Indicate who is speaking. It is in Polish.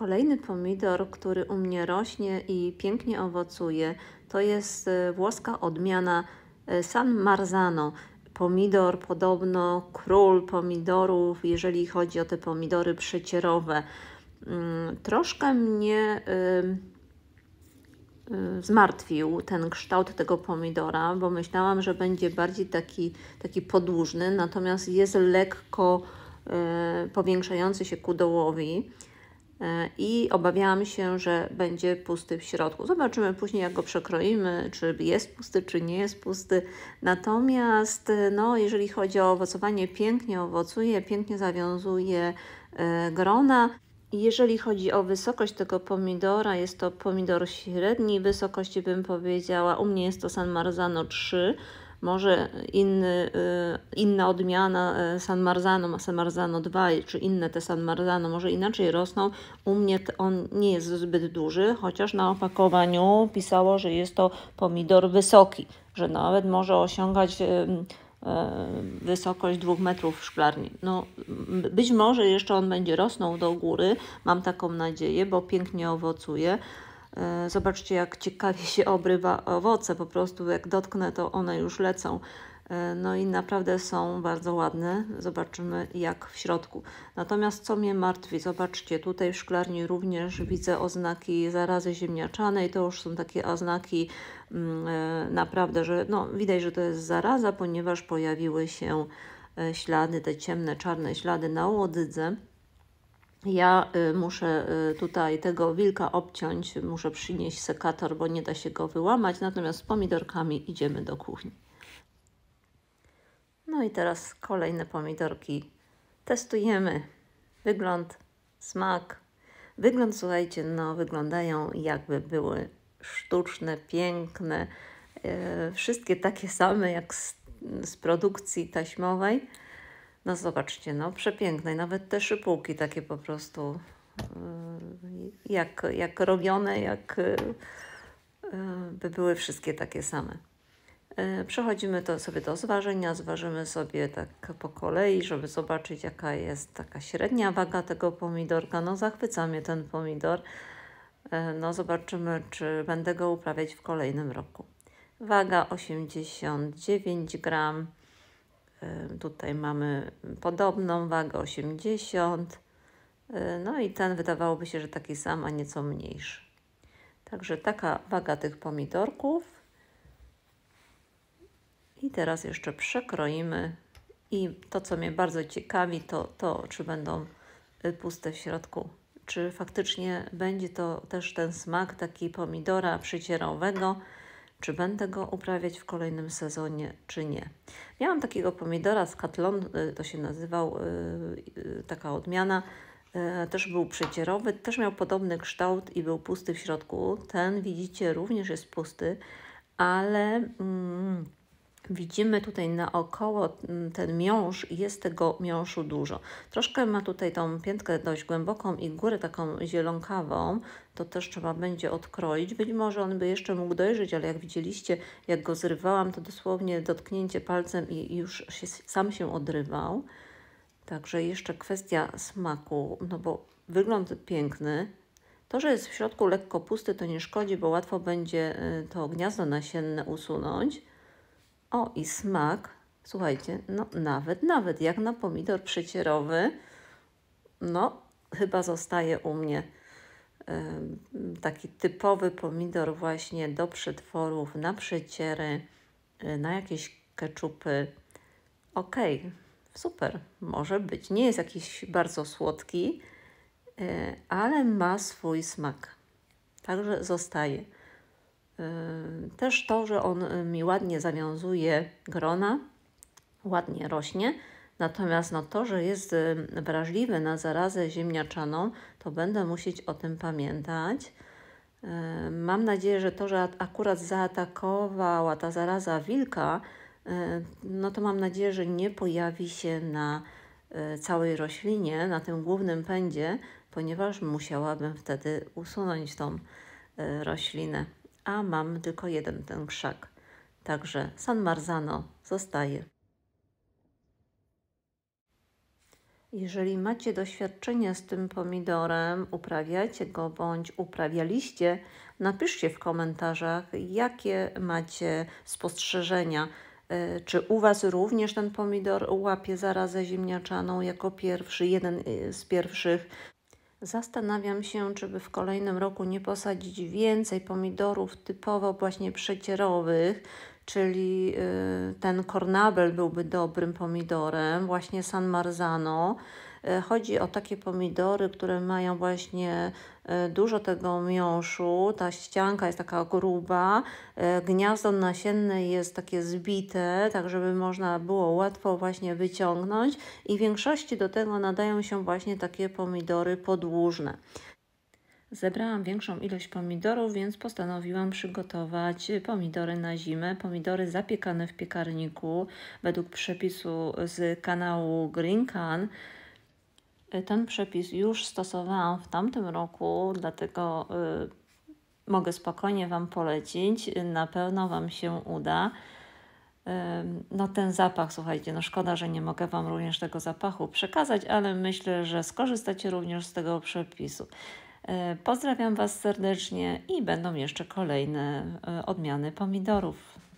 Speaker 1: Kolejny pomidor, który u mnie rośnie i pięknie owocuje, to jest e, włoska odmiana e, San Marzano. Pomidor podobno król pomidorów, jeżeli chodzi o te pomidory przecierowe. Mm, troszkę mnie e, zmartwił ten kształt tego pomidora, bo myślałam, że będzie bardziej taki, taki podłużny, natomiast jest lekko powiększający się ku dołowi. E, i obawiałam się, że będzie pusty w środku. Zobaczymy później, jak go przekroimy, czy jest pusty, czy nie jest pusty. Natomiast, e, no, jeżeli chodzi o owocowanie, pięknie owocuje, pięknie zawiązuje e, grona. Jeżeli chodzi o wysokość tego pomidora, jest to pomidor średniej wysokości, bym powiedziała. U mnie jest to San Marzano 3 może inny, y, inna odmiana y, San Marzano San Marzano 2 czy inne te San Marzano może inaczej rosną. U mnie on nie jest zbyt duży, chociaż na opakowaniu pisało, że jest to pomidor wysoki, że nawet może osiągać y, wysokość dwóch metrów w szklarni. No, być może jeszcze on będzie rosnął do góry, mam taką nadzieję, bo pięknie owocuje. E, zobaczcie, jak ciekawie się obrywa owoce, po prostu jak dotknę, to one już lecą. E, no i naprawdę są bardzo ładne. Zobaczymy, jak w środku. Natomiast co mnie martwi, zobaczcie, tutaj w szklarni również widzę oznaki zarazy ziemniaczanej. To już są takie oznaki mm, e, naprawdę, że no, widać, że to jest zaraza, ponieważ pojawiły się ślady, te ciemne, czarne ślady na łodydze. Ja y, muszę y, tutaj tego wilka obciąć, muszę przynieść sekator, bo nie da się go wyłamać, natomiast z pomidorkami idziemy do kuchni. No i teraz kolejne pomidorki testujemy. Wygląd, smak. Wygląd, słuchajcie, no wyglądają jakby były sztuczne, piękne, y, wszystkie takie same jak z, z produkcji taśmowej. No zobaczcie, no przepiękne. Nawet te szypułki takie po prostu y, jak, jak robione, jak y, y, by były wszystkie takie same. Przechodzimy to sobie do zważenia, zważymy sobie tak po kolei, żeby zobaczyć jaka jest taka średnia waga tego pomidorka. No zachwyca mnie ten pomidor. No zobaczymy, czy będę go uprawiać w kolejnym roku. Waga 89 gram. Tutaj mamy podobną wagę 80. No i ten wydawałoby się, że taki sam, a nieco mniejszy. Także taka waga tych pomidorków. I teraz jeszcze przekroimy. I to, co mnie bardzo ciekawi, to to, czy będą y, puste w środku. Czy faktycznie będzie to też ten smak taki pomidora przycierowego, czy będę go uprawiać w kolejnym sezonie, czy nie. Miałam takiego pomidora z Katlon, y, to się nazywał, y, y, taka odmiana, też był przecierowy, też miał podobny kształt i był pusty w środku. Ten widzicie również jest pusty, ale... Mm, Widzimy tutaj naokoło mm, ten miąż i jest tego miążu dużo. Troszkę ma tutaj tą piętkę dość głęboką i górę taką zielonkawą, to też trzeba będzie odkroić. Być może on by jeszcze mógł dojrzeć, ale jak widzieliście, jak go zrywałam, to dosłownie dotknięcie palcem i już się, sam się odrywał. Także jeszcze kwestia smaku, no bo wygląd piękny, to, że jest w środku lekko pusty, to nie szkodzi, bo łatwo będzie y, to gniazdo nasienne usunąć. O, i smak, słuchajcie, no nawet, nawet jak na pomidor przecierowy, no chyba zostaje u mnie taki typowy pomidor właśnie do przetworów, na przyciery, y, na jakieś keczupy. ok super, może być. Nie jest jakiś bardzo słodki, y, ale ma swój smak. Także zostaje. Yy, też to, że on y, mi ładnie zawiązuje grona, ładnie rośnie. Natomiast no to, że jest y, wrażliwy na zarazę ziemniaczaną, to będę musieć o tym pamiętać. Yy, mam nadzieję, że to, że akurat zaatakowała ta zaraza wilka, yy, no to mam nadzieję, że nie pojawi się na y, całej roślinie, na tym głównym pędzie, ponieważ musiałabym wtedy usunąć tą roślinę a mam tylko jeden ten krzak. Także San Marzano zostaje. Jeżeli macie doświadczenie z tym pomidorem, uprawiacie go bądź uprawialiście, napiszcie w komentarzach, jakie macie spostrzeżenia. E, czy u Was również ten pomidor łapie zarazę ziemniaczaną jako pierwszy, jeden e, z pierwszych? Zastanawiam się, czy by w kolejnym roku nie posadzić więcej pomidorów typowo właśnie przecierowych, czyli y, ten kornabel byłby dobrym pomidorem, właśnie San Marzano. E, chodzi o takie pomidory, które mają właśnie e, dużo tego miąższu, ta ścianka jest taka gruba, e, gniazdo nasienne jest takie zbite, tak żeby można było łatwo właśnie wyciągnąć i w większości do tego nadają się właśnie takie pomidory podłużne. Zebrałam większą ilość pomidorów, więc postanowiłam przygotować pomidory na zimę. Pomidory zapiekane w piekarniku według przepisu z kanału Green Can. Y, ten przepis już stosowałam w tamtym roku, dlatego y, mogę spokojnie Wam polecić. Y, na pewno Wam się uda. No ten zapach, słuchajcie, no szkoda, że nie mogę Wam również tego zapachu przekazać, ale myślę, że skorzystacie również z tego przepisu. Pozdrawiam Was serdecznie i będą jeszcze kolejne odmiany pomidorów.